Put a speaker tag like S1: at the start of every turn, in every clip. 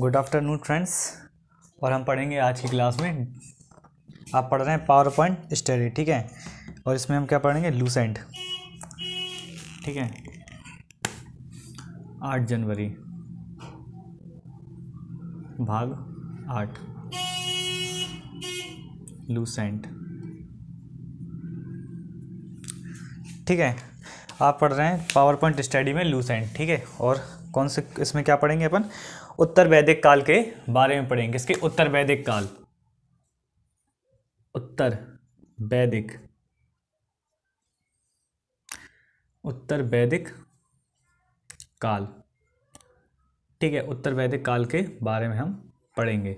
S1: Good afternoon friends और हम पढ़ेंगे आज की क्लास में आप पढ़ रहे हैं पावर पॉइंट स्टडी ठीक है और इसमें हम क्या पढ़ेंगे लूसेंट ठीक है आठ जनवरी भाग आठ लूसेंट ठीक है आप पढ़ रहे हैं पावर पॉइंट स्टडी में लूसेंट ठीक है और कौन से इसमें क्या पढ़ेंगे अपन उत्तर वैदिक काल के बारे में पढ़ेंगे इसके उत्तर वैदिक काल उत्तर वैदिक उत्तर वैदिक काल ठीक है उत्तर वैदिक काल के बारे में हम पढ़ेंगे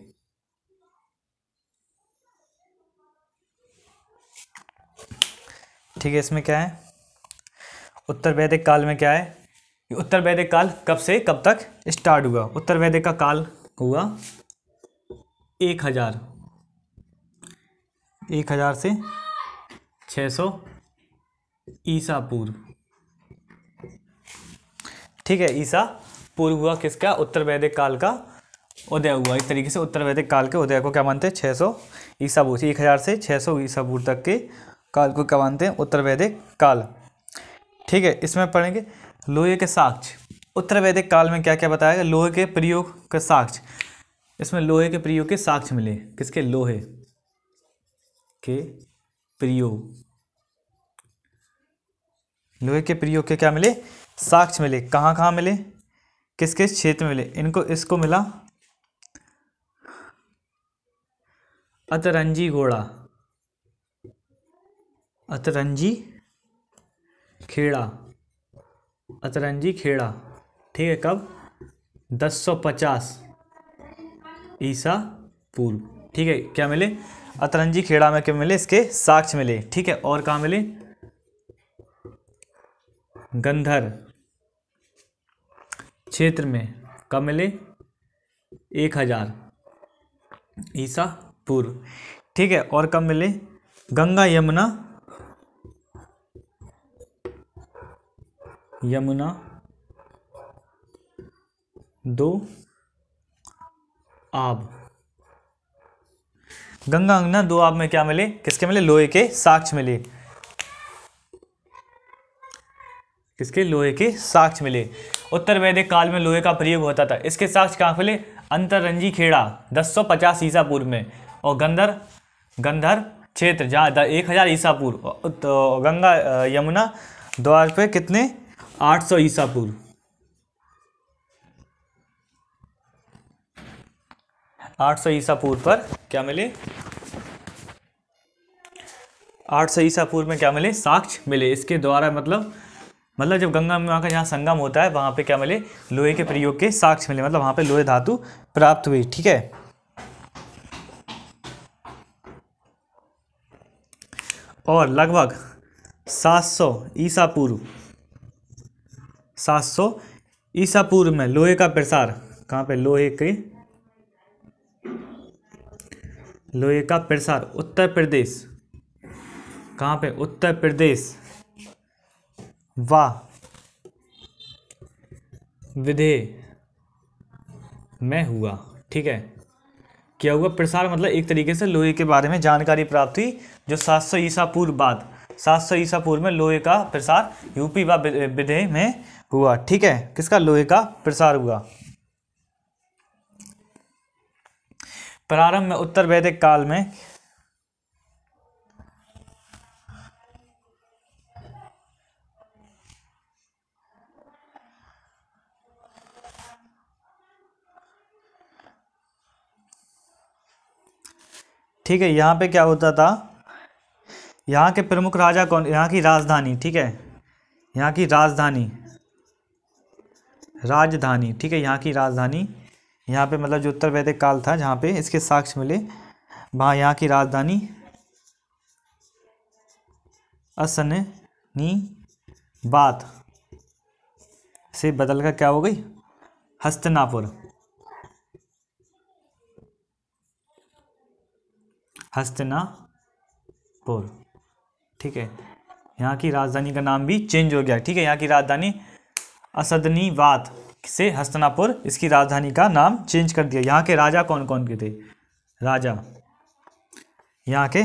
S1: ठीक है इसमें क्या है उत्तर वैदिक काल में क्या है उत्तर वैदिक काल कब से कब तक स्टार्ट हुआ उत्तर वैदिक का काल हुआ एक हज़ार एक हज़ार से छ सौ ईसा पूर्व ठीक है ईसा पूर्व हुआ किसका उत्तर वैदिक काल का उदय हुआ इस तरीके से उत्तर वैदिक काल के उदय को क्या मानते हैं छः सौ ईसा पूर्व एक हज़ार से छः सौ ईसा पूर्व तक के काल को क्या मानते हैं उत्तर वैदिक काल ठीक है इसमें पढ़ेंगे लोहे के साक्ष्य उत्तर वैदिक काल में क्या क्या बताया गया लोहे के प्रयोग के साक्ष्य इसमें लोहे के प्रयोग के साक्ष्य मिले किसके लोहे के प्रयोग लोहे के प्रयोग के क्या मिले साक्ष्य मिले कहाँ कहाँ मिले किस किस क्षेत्र में मिले इनको इसको मिला अतरंजी घोड़ा अतरंजी खेड़ा अतरंजी खेड़ा ठीक है कब 1050 ईसा पूर्व ठीक है क्या मिले अतरंजी खेड़ा में क्या मिले इसके साक्ष्य मिले ठीक है और कहाँ मिले गंधर क्षेत्र में कब मिले एक हज़ार ईसा पूर्व ठीक है और कब मिले गंगा यमुना यमुना दो आब गंगा अंगना दो आब में क्या मिले किसके मिले लोहे के साक्ष मिले किसके लोहे के साक्ष मिले उत्तर वैदिक काल में लोहे का प्रयोग होता था इसके साक्ष कहाँ मिले अंतरंजी खेड़ा 1050 ईसा पूर्व में और गंधर गंधर क्षेत्र जहाँ एक हज़ार ईसा पूर्व तो गंगा यमुना द्वार पे कितने आठ सौ ईसा पूर्व आठ सौ ईसा पूर्व पर क्या मिले आठ सौ ईसा पूर्व में क्या मिले साक्ष मिले इसके द्वारा मतलब मतलब जब गंगा में वहाँ का जहाँ संगम होता है वहाँ पे क्या मिले लोहे के प्रयोग के साक्ष मिले मतलब वहाँ पे लोहे धातु प्राप्त हुई ठीक है और लगभग 700 ईसा पूर्व सात सौ ईसा पूर्व में लोहे का प्रसार कहाँ पे लोहे के लोहे का प्रसार उत्तर प्रदेश कहाँ पे उत्तर प्रदेश वाह विधेय में हुआ ठीक है क्या हुआ प्रसार मतलब एक तरीके से लोहे के बारे में जानकारी प्राप्त हुई जो 700 ईसा पूर्व बाद 700 ईसा पूर्व में लोहे का प्रसार यूपी व विधेय में हुआ ठीक है किसका लोहे का प्रसार हुआ प्रारंभ में उत्तर वैदिक काल में ठीक है यहाँ पे क्या होता था यहाँ के प्रमुख राजा कौन यहाँ की राजधानी ठीक है यहाँ की राजधानी राजधानी ठीक है यहाँ की राजधानी यहाँ पे मतलब जो उत्तर वैदिक काल था जहाँ पे इसके साक्ष्य मिले वहाँ यहाँ की राजधानी नी बात से बदलकर क्या हो गई हस्तनापुर हस्तनापुर ठीक है यहाँ की राजधानी का नाम भी चेंज हो गया ठीक है यहाँ की राजधानी असदनीवात से हस्तनापुर इसकी राजधानी का नाम चेंज कर दिया यहाँ के राजा कौन कौन के थे राजा यहाँ के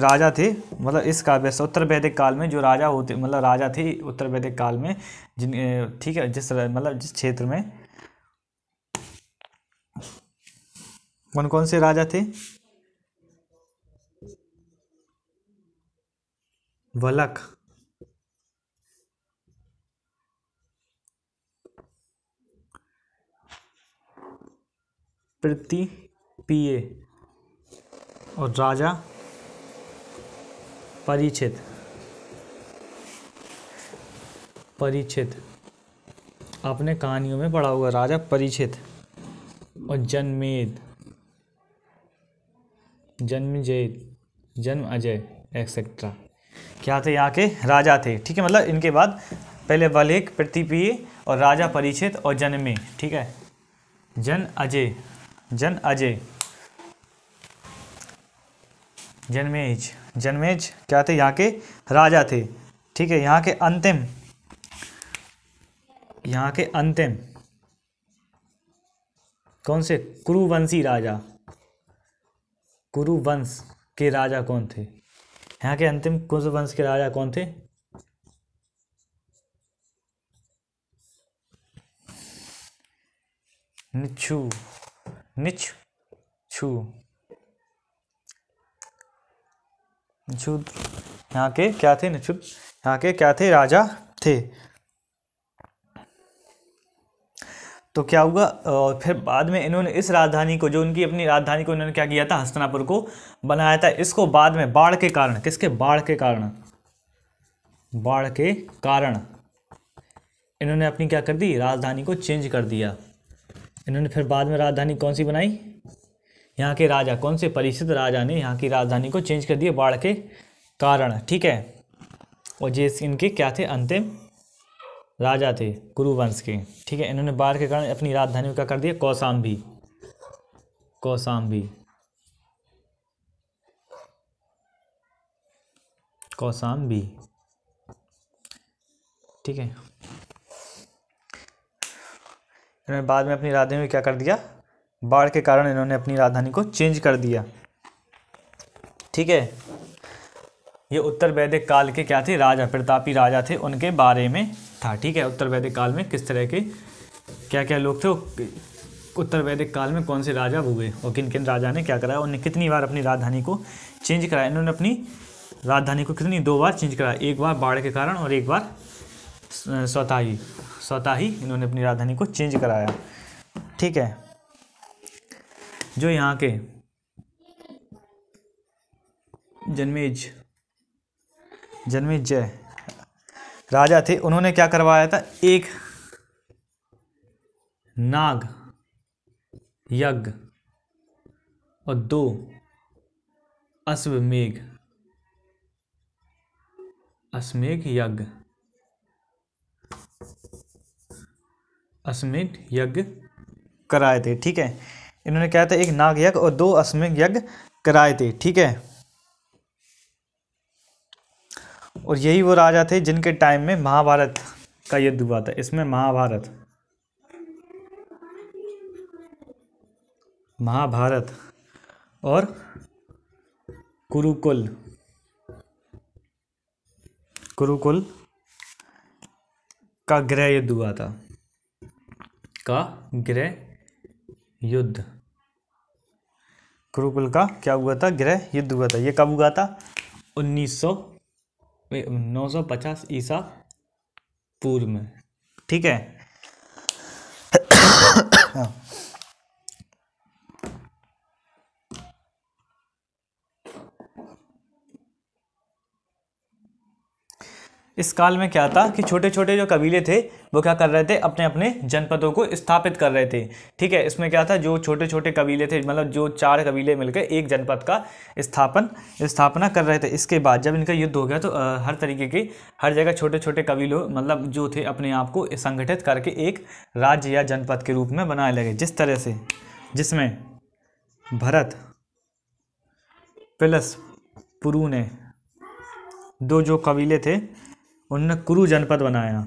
S1: राजा थे मतलब इस काव्य से उत्तर वैदिक काल में जो राजा होते मतलब राजा थे उत्तर वैदिक काल में जिन ठीक है जिस मतलब जिस क्षेत्र में कौन कौन से राजा थे वलक प्रति पीए और राजा परिचित परिचित आपने कहानियों में पढ़ा होगा राजा परिचित और जन्मेद जन्मजय जन्म अजय एक्सेट्रा क्या थे यहाँ के राजा थे ठीक है मतलब इनके बाद पहले वलेक प्रतिपीय और राजा परिचित और जन्मे ठीक है जन अजय जन अजय जनमेज जनमेज क्या थे यहाँ के राजा थे ठीक है यहाँ के अंतिम यहाँ के अंतिम कौन से कुरुवंशी राजा कुरुवंश के राजा कौन थे यहाँ के अंतिम कुरुवंश के राजा कौन थे निच्छू निक्षु निक्षुद्र यहाँ के क्या थे निक्षुद्र यहाँ के क्या थे राजा थे तो क्या हुआ और फिर बाद में इन्होंने इस राजधानी को जो उनकी अपनी राजधानी को इन्होंने क्या किया था हस्तनापुर को बनाया था इसको बाद में बाढ़ के कारण किसके बाढ़ के कारण बाढ़ के कारण इन्होंने अपनी क्या कर दी राजधानी को चेंज कर दिया इन्होंने फिर बाद में राजधानी कौन सी बनाई यहाँ के राजा कौन से परिषद राजा ने यहाँ की राजधानी को चेंज कर दिया बाढ़ के कारण ठीक है और जे इनके क्या थे अंतिम राजा थे वंश के ठीक है इन्होंने बाढ़ के कारण अपनी राजधानी का कर दिया कौसाम्बी कौसाम्बी कौसाम्बी ठीक है इन्होंने बाद में अपनी राजधानी में क्या कर दिया बाढ़ के कारण इन्होंने अपनी राजधानी को चेंज कर दिया ठीक है ये उत्तर वैदिक काल के क्या थे राजा प्रतापी राजा थे उनके बारे में था ठीक है उत्तर वैदिक काल में किस तरह के क्या क्या लोग थे उत्तर वैदिक काल में कौन से राजा हुए और किन किन राजा ने क्या कराया उन्होंने कितनी बार अपनी राजधानी को चेंज कराया इन्होंने अपनी राजधानी को कितनी दो बार चेंज कराया एक बार बाढ़ के कारण और एक बार स्वताही स्वताही इन्होंने अपनी राजधानी को चेंज कराया ठीक है जो यहाँ के जन्मेज जन्मेज जय राजा थे उन्होंने क्या करवाया था एक नाग यज्ञ और दो अश्वमेघ अश्वमेघ यज्ञ अश्वमेध यज्ञ कराए थे ठीक है इन्होंने क्या था एक नाग यज्ञ और दो अश्वमेध यज्ञ कराए थे ठीक है और यही वो राजा थे जिनके टाइम में महाभारत का युद्ध हुआ था इसमें महाभारत महाभारत और कुरुकुल कुरुकुल का गृह युद्ध हुआ था का गृह युद्ध कुरुकुल का क्या हुआ था गृह युद्ध हुआ था ये कब हुआ था 1900 सौ ईसा पूर्व में ठीक है हाँ। इस काल में क्या था कि छोटे छोटे जो कबीले थे वो क्या कर रहे थे अपने अपने जनपदों को स्थापित कर रहे थे ठीक है इसमें क्या था जो छोटे छोटे कबीले थे मतलब जो चार कबीले मिलकर एक जनपद का स्थापन स्थापना कर रहे थे इसके बाद जब इनका युद्ध हो गया तो आ, हर तरीके के हर जगह छोटे छोटे कबीलों मतलब जो थे अपने आप को संगठित करके एक राज्य या जनपद के रूप में बनाए लगे जिस तरह से जिसमें भरत प्लस पुरु ने दो जो कबीले थे उन्होंने कुरु जनपद बनाया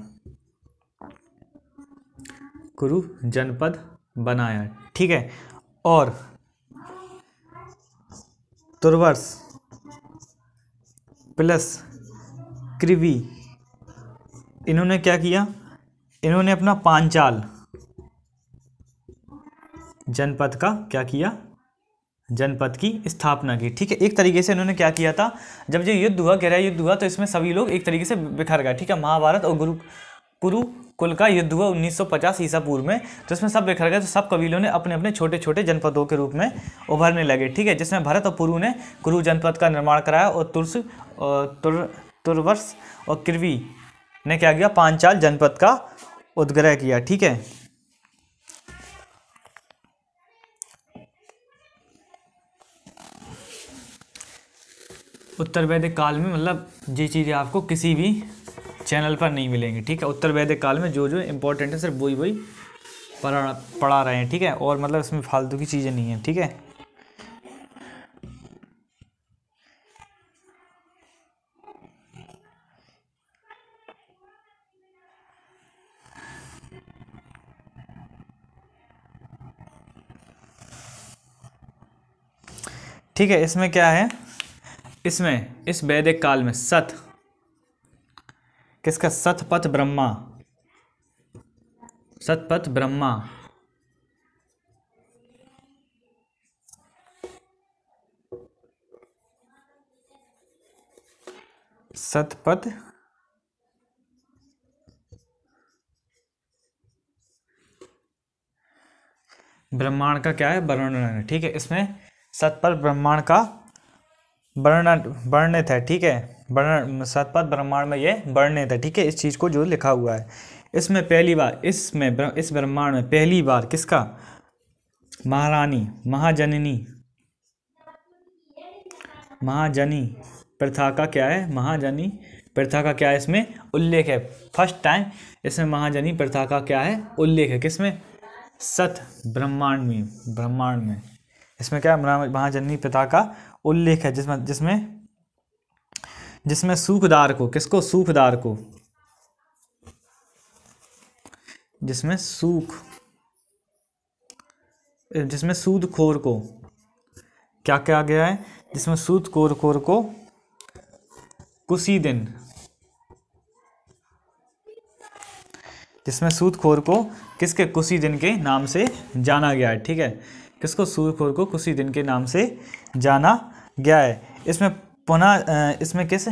S1: कुरु जनपद बनाया ठीक है और तुर्वर्स प्लस क्रिवी इन्होंने क्या किया इन्होंने अपना पांचाल जनपद का क्या किया जनपद की स्थापना की ठीक है एक तरीके से इन्होंने क्या किया था जब जो युद्ध हुआ गहरा युद्ध हुआ तो इसमें सभी लोग एक तरीके से बिखर गए ठीक है महाभारत और गुरु कुरु कुल का युद्ध हुआ 1950 ईसा पूर्व में तो इसमें सब बिखर गए तो सब कबीलों ने अपने अपने छोटे छोटे जनपदों के रूप में उभरने लगे ठीक है जिसमें भारत और पुरु ने कुरु जनपद का निर्माण कराया और तुर्स तुर तुर्वर्स और किरवी ने क्या किया पांचाल जनपद का उद्ग्रह किया ठीक है उत्तर वैदिक काल में मतलब ये चीज़ें आपको किसी भी चैनल पर नहीं मिलेंगी ठीक है उत्तर वैदिक काल में जो जो इम्पोर्टेंट है सिर्फ वही वही पढ़ा पढ़ा रहे हैं ठीक है और मतलब इसमें फालतू की चीज़ें नहीं हैं ठीक है ठीक है इसमें क्या है इसमें इस वैदिक काल में सत किसका सतपथ ब्रह्मा सतपथ ब्रह्मा सतपथ ब्रह्मांड का क्या है वर्णन ठीक है इसमें सतपथ ब्रह्मांड का वर्णन वर्णित है ठीक है वर्ण सतपथ ब्रह्मांड में ये वर्णित है ठीक है इस चीज़ को जो लिखा हुआ है इसमें पहली बार इसमें इस ब्रह्मांड में पहली बार किसका महारानी महाजननी महाजनी प्रथा का क्या है महाजनी प्रथा का क्या है इसमें उल्लेख है फर्स्ट टाइम इसमें महाजनी प्रथा का क्या है उल्लेख है किसमें सत ब्रह्मांड में ब्रह्मांड में इसमें क्या है महाजननी पिता का उल्लेख है जिसमें जिसमें जिसमें सूखदार को किसको सूखदार को जिसमें सूख जिसमें सूदखोर को क्या क्या गया है जिसमें सूदखोर खोर को कुसी दिन जिसमें सूदखोर को किसके कुसी दिन के नाम से जाना गया है ठीक है किसको सूरखोर को कुसी दिन के नाम से जाना गया है इसमें पुनः इसमें किस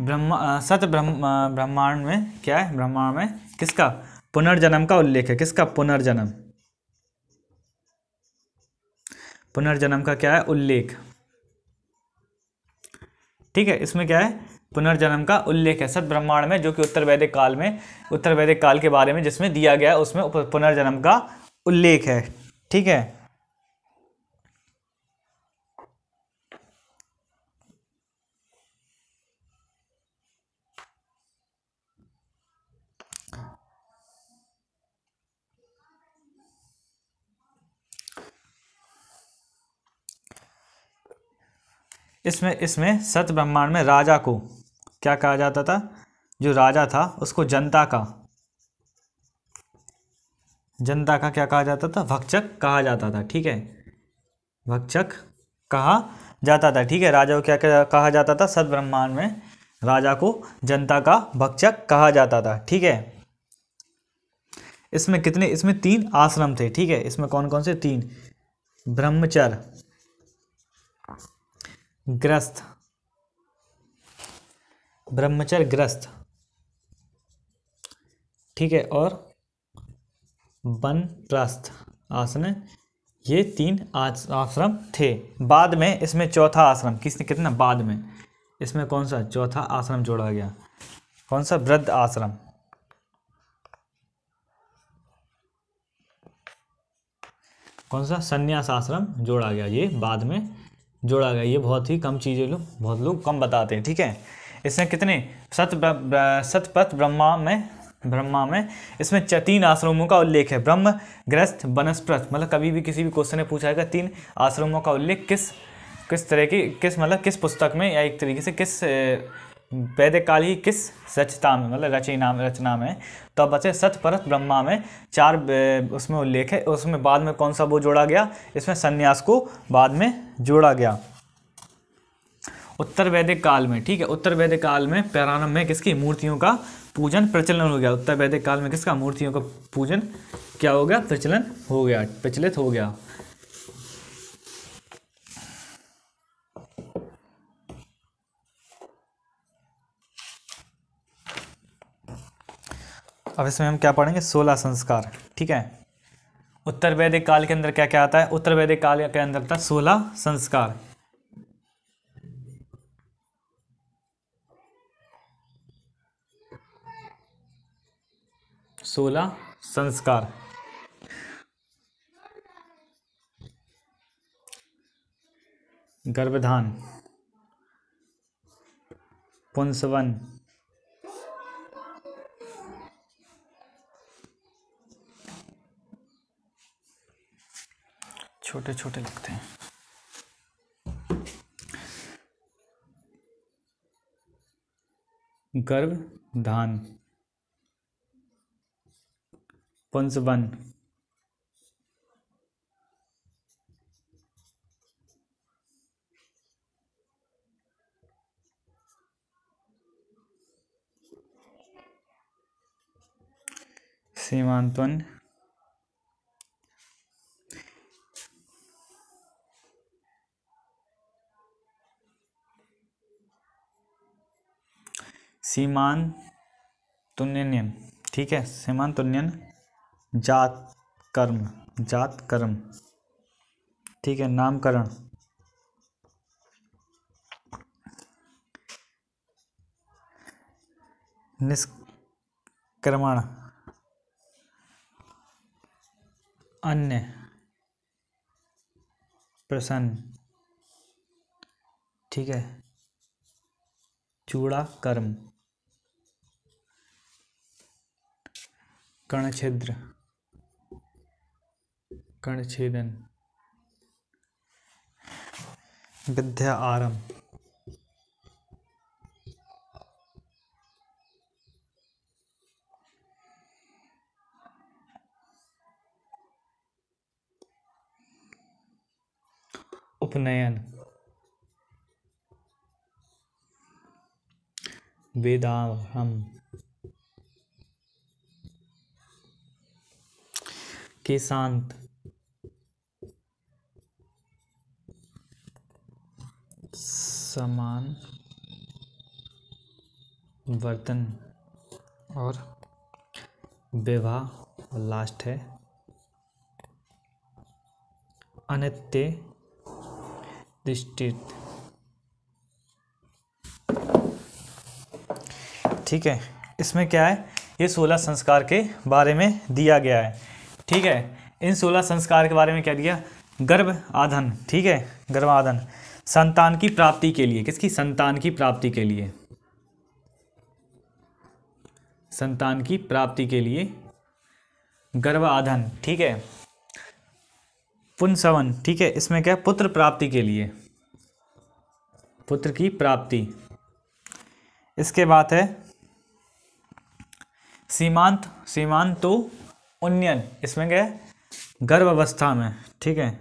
S1: ब्रह्मा सत ब्रह्म ब्रह्मांड में क्या है ब्रह्मांड में किसका पुनर्जन्म का उल्लेख है किसका पुनर्जन्म पुनर्जन्म का क्या है उल्लेख ठीक है इसमें क्या है पुनर्जन्म का उल्लेख है सत ब्रह्मांड में जो कि उत्तर वैदिक काल में उत्तर वैदिक काल के बारे में जिसमें दिया गया है उसमें पुनर्जन्म का उल्लेख है ठीक है इसमें इसमें सत ब्रह्मांड में राजा को क्या कहा जाता था जो राजा था उसको जनता का जनता का क्या कहा जाता था भक्षक कहा जाता था ठीक है भक्षक कहा जाता था ठीक है राजा को क्या कहा जाता था सद ब्रह्मांड में राजा को जनता का भक्षक कहा जाता था ठीक है इसमें कितने इसमें तीन आश्रम थे ठीक है इसमें कौन कौन से तीन ब्रह्मचर ग्रस्त ब्रह्मचर ग्रस्त ठीक है और वन प्रस्थ आसन ये तीन आश्रम थे बाद में इसमें चौथा आश्रम किसने कितना बाद में इसमें कौन सा चौथा आश्रम जोड़ा गया कौन सा वृद्ध आश्रम कौन सा संन्यास आश्रम जोड़ा गया ये बाद में जोड़ा गया ये बहुत ही कम चीज़ें लोग बहुत लोग कम बताते हैं ठीक है इसमें कितने सत सतपथ ब्रह्मा में ब्रह्मा में इसमें च तीन आश्रमों का उल्लेख है ब्रह्म ग्रस्त बनस्प्रस्थ मतलब कभी भी किसी भी क्वेश्चन में पूछा जाएगा तीन आश्रमों का उल्लेख किस किस तरह की किस मतलब किस पुस्तक में या एक तरीके से किस वैदिक काल ही किस सचता में मतलब रचना रचना में तो अब बचे सत परत ब्रह्मा में चार उसमें उल्लेख है उसमें बाद में कौन सा वो जोड़ा गया इसमें संन्यास को बाद में जोड़ा गया उत्तर वैदिक काल में ठीक है उत्तर वैदिक काल में प्रारंभ में किसकी मूर्तियों का पूजन प्रचलन हो गया उत्तर वैदिक काल में किसका मूर्तियों का पूजन क्या हो गया प्रचलन हो गया प्रचलित हो गया अब इसमें हम क्या पढ़ेंगे सोलह संस्कार ठीक है उत्तर वैदिक काल के अंदर क्या क्या आता है उत्तर वैदिक काल के अंदर था सोलह संस्कार सोलह संस्कार गर्भधान पुंसवन छोटे छोटे लगते हैं गर्भ धान वन सीमांतवन सीमान तुन्यन ठीक है सीमान तुन्यन जात कर्म जात कर्म ठीक है नामकरण निष्क्रमण अन्य प्रसन्न ठीक है चूड़ा कर्म कर्णछिद्र कर्ण छेदन विद्या आरंभ उपनयन वेदाहम केशांत समान वर्तन और विवाह और लास्ट है अनित्य दृष्टित ठीक है इसमें क्या है ये सोलह संस्कार के बारे में दिया गया है ठीक है इन सोलह संस्कार के बारे में क्या दिया गर्भ आधन ठीक है गर्भ आधन संतान की प्राप्ति के लिए किसकी संतान की प्राप्ति के लिए संतान की प्राप्ति के लिए गर्भ आधन ठीक है पुनसवन ठीक है इसमें क्या पुत्र प्राप्ति के लिए पुत्र की प्राप्ति इसके बाद है सीमांत सीमांत तो उन्नयन इसमें क्या है गर्भ अवस्था में ठीक है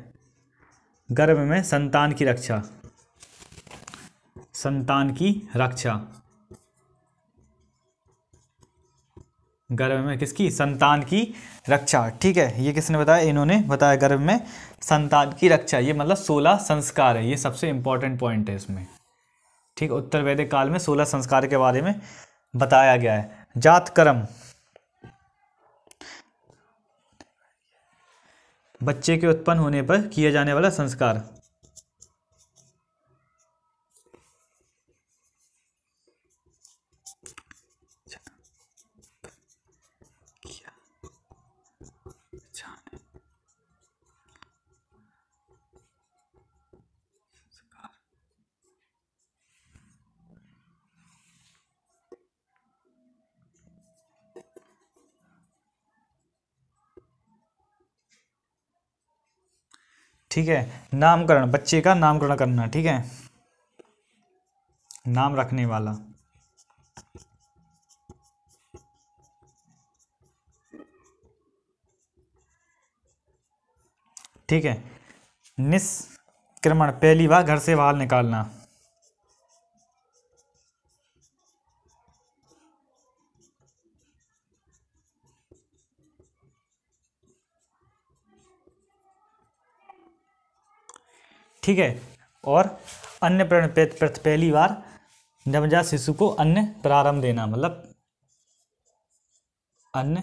S1: गर्भ में संतान की रक्षा संतान की रक्षा गर्भ में किसकी संतान की रक्षा ठीक है ये किसने बताया इन्होंने बताया गर्भ में संतान की रक्षा ये मतलब सोलह संस्कार है ये सबसे इंपॉर्टेंट पॉइंट है इसमें ठीक उत्तर वैदिक काल में सोलह संस्कार के बारे में बताया गया है जात कर्म बच्चे के उत्पन्न होने पर किया जाने वाला संस्कार ठीक है नामकरण बच्चे का नामकरण करना ठीक है नाम रखने वाला ठीक है निष्क्रमण पहली बार घर से बाहर निकालना ठीक है और अन्य पहली बार नवजात शिशु को अन्य प्रारंभ देना मतलब अन्य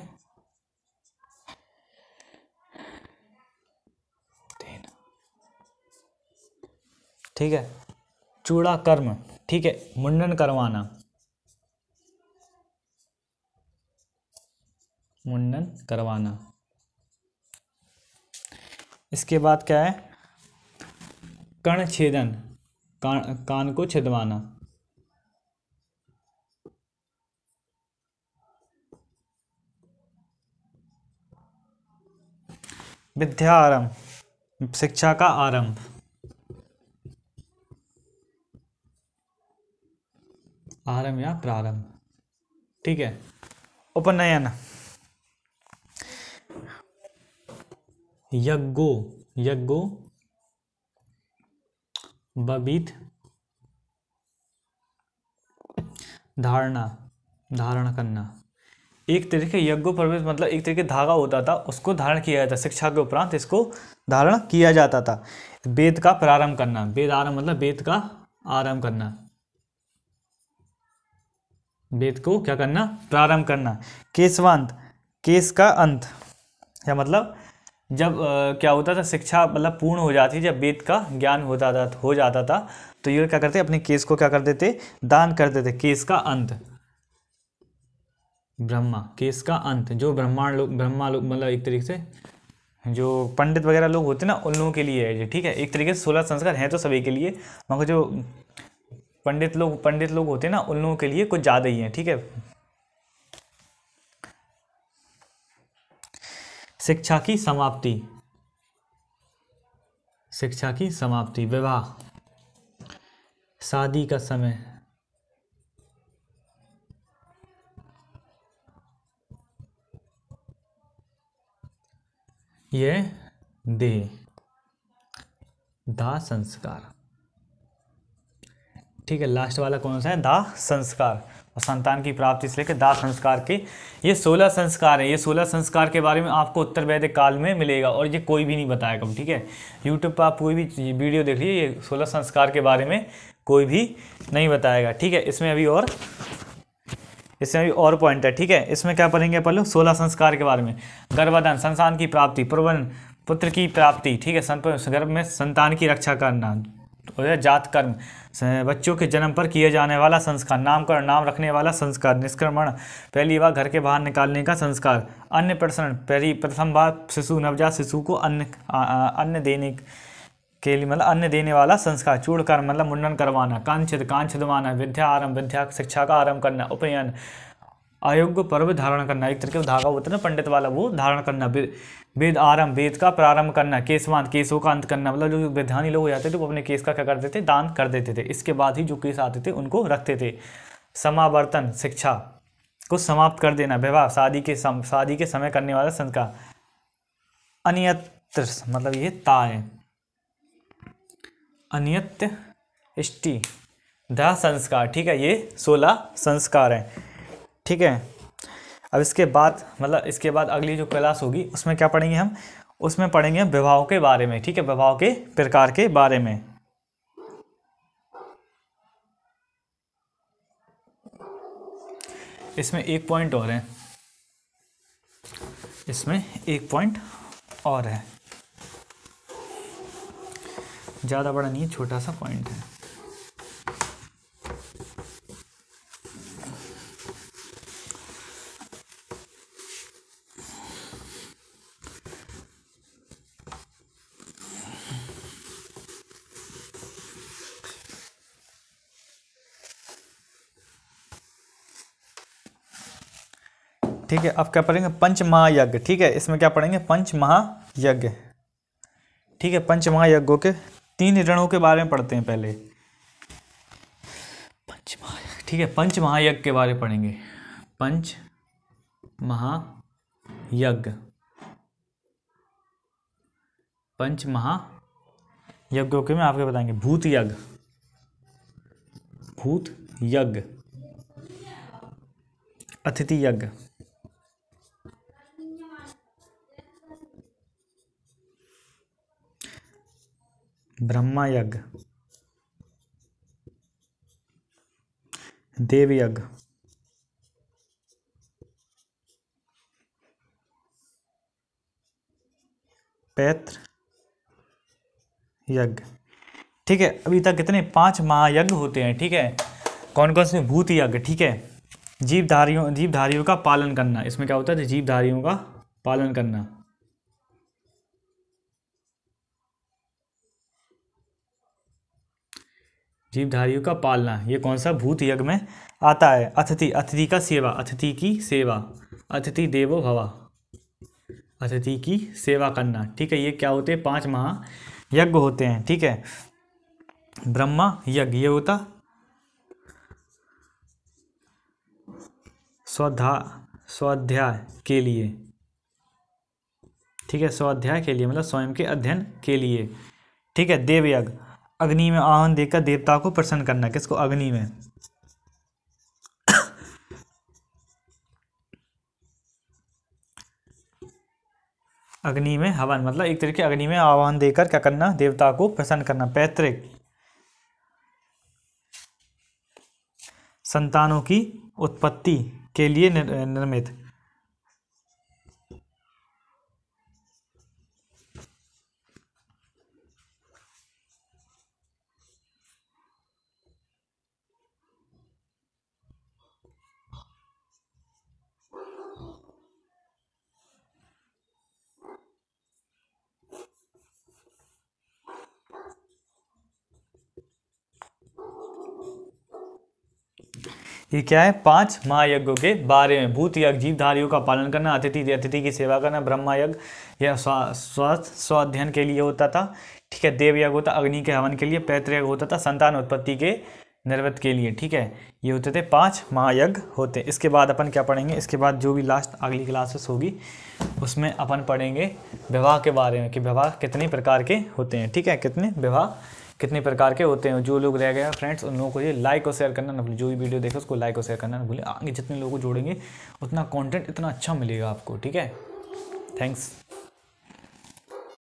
S1: देना ठीक है चूड़ा कर्म ठीक है मुंडन करवाना मुंडन करवाना इसके बाद क्या है कण छेदन कान कान को छिदवाना विद्या आरंभ शिक्षा का आरंभ आरंभ या प्रारंभ ठीक है उपनयन यज्ञो यज्ञो बबीत धारणा धारण करना एक तरीके यज्ञो प्रवेश मतलब एक तरीके धागा होता था उसको धारण किया जाता शिक्षा के उपरांत इसको धारण किया जाता था वेद का प्रारंभ करना वेद आरंभ मतलब वेद का आरंभ करना वेद को क्या करना प्रारंभ करना केशवांत केश का अंत या मतलब जब आ, क्या होता था शिक्षा मतलब पूर्ण हो जाती जब वेद का ज्ञान होता था हो जाता था तो ये क्या करते अपने केस को क्या कर देते दान कर देते केस का अंत ब्रह्मा केस का अंत जो ब्रह्मांड लोग ब्रह्मा लोग मतलब एक तरीके से जो पंडित वगैरह लोग होते ना उन लोगों के लिए है ठीक है एक तरीके से सोलह संस्कार हैं तो सभी के लिए मगर जो पंडित लोग पंडित लोग होते हैं ना उन लोगों के लिए कुछ ज़्यादा ही हैं ठीक है शिक्षा की समाप्ति शिक्षा की समाप्ति विवाह शादी का समय ये दे दाह संस्कार ठीक है लास्ट वाला कौन सा है दाह संस्कार और संतान की प्राप्ति से लेकर दाह संस्कार के ये सोलह संस्कार है ये सोलह संस्कार के बारे में आपको उत्तर वैदिक काल में मिलेगा और ये कोई भी नहीं बताएगा ठीक है यूट्यूब पर आप कोई भी वीडियो देख लीजिए ये सोलह संस्कार के बारे में कोई भी नहीं बताएगा ठीक है इसमें अभी और इसमें अभी और पॉइंट है ठीक है इसमें क्या पढ़ेंगे पहले सोलह संस्कार के बारे में गर्भधन संसान की प्राप्ति प्रबंध पुत्र की प्राप्ति ठीक है गर्भ में संतान की रक्षा करना तो यह जात कर्म बच्चों के जन्म पर किए जाने वाला संस्कार नामकरण नाम रखने वाला संस्कार निष्क्रमण पहली बार घर के बाहर निकालने का संस्कार अन्य प्रसरण पहली प्रथम बार शिशु नवजात शिशु को अन्न अन्न देने के लिए मतलब अन्न देने वाला संस्कार चूड़ कर्म मतलब मुंडन करवाना कांक्षित कांक्षित माना विद्या आरंभ विद्या शिक्षा का आरंभ करना उपनयन अयोग्य पर्व धारण करना एक तरीके धागा होता है ना पंडित वाला वो धारण करना वेद आरंभ वेद का प्रारंभ करना केसवान केसों का अंत करना मतलब जो विधानी लोग हो जाते थे वो अपने केस का क्या करते थे दान कर देते थे इसके बाद ही जो केस आते थे उनको रखते थे समावर्तन शिक्षा को समाप्त कर देना विवाह शादी के शादी के समय करने वाला संस्कार अनियत्र मतलब ये ताय अनियत इष्टि संस्कार ठीक है ये सोलह संस्कार हैं ठीक है अब इसके बाद मतलब इसके बाद अगली जो क्लास होगी उसमें क्या पढ़ेंगे हम उसमें पढ़ेंगे विवाह के बारे में ठीक है विवाह के प्रकार के बारे में इसमें एक पॉइंट और है इसमें एक पॉइंट और है ज़्यादा बड़ा नहीं छोटा सा पॉइंट है ठीक है अब क्या पढ़ेंगे पंच महायज्ञ ठीक है इसमें क्या पढ़ेंगे पंच महायज्ञ ठीक है पंच महायज्ञों के तीन ऋणों के बारे में पढ़ते हैं पहले पंच महायज्ञ ठीक है पंच महायज्ञ के बारे में पढ़ेंगे पंच महायज्ञ पंच महायज्ञों के में आपके बताएंगे भूत यज्ञ भूत यज्ञ अतिथि यज्ञ ब्रह्मा यज्ञ देव यज्ञ पैत्र यज्ञ ठीक है अभी तक कितने पांच महायज्ञ होते हैं ठीक है कौन कौन से भूत यज्ञ ठीक है जीवधारियों जीवधारियों का पालन करना इसमें क्या होता है जीवधारियों का पालन करना जीवधारियों का पालना ये कौन सा भूत यज्ञ में आता है अतिथि अतिथि का सेवा अतिथि की सेवा अतिथि देवो भवा अतिथि की सेवा करना ठीक है ये क्या होते हैं पांच महा यज्ञ होते हैं ठीक है ब्रह्मा यज्ञ ये होता स्वाधा स्वाध्याय के लिए ठीक है स्वाध्याय के लिए मतलब स्वयं के अध्ययन के लिए ठीक है देवयज्ञ अग्नि में आहन देकर देवता को प्रसन्न करना किसको अग्नि में अग्नि में हवन मतलब एक तरीके अग्नि में आह्वान देकर क्या करना देवता को प्रसन्न करना पैतृक संतानों की उत्पत्ति के लिए निर्मित ये क्या है पांच महायज्ञों के बारे में भूत यज्ञ जीवधारियों का पालन करना अतिथि अतिथि की सेवा करना ब्रह्मा यज्ञ यह स्वास्थ्य स्वाध्ययन के लिए होता था ठीक है देव यज्ञ होता अग्नि के हवन के लिए पैतृयज्ञ होता था संतान उत्पत्ति के निर्वत के लिए ठीक है ये होते थे पांच महायज्ञ होते इसके बाद अपन क्या पढ़ेंगे इसके बाद जो भी लास्ट अगली क्लासेस होगी उसमें अपन पढ़ेंगे विवाह के बारे में कि विवाह कितने प्रकार के होते हैं ठीक है कितने विवाह कितने प्रकार के होते हैं जो लोग रह गए फ्रेंड्स उन लोगों को ये लाइक और शेयर करना ना भूलें जो भी वीडियो देखे उसको लाइक और शेयर करना ना भूलें आगे जितने लोगों को जोड़ेंगे उतना कॉन्टेंट इतना अच्छा मिलेगा आपको ठीक है थैंक्स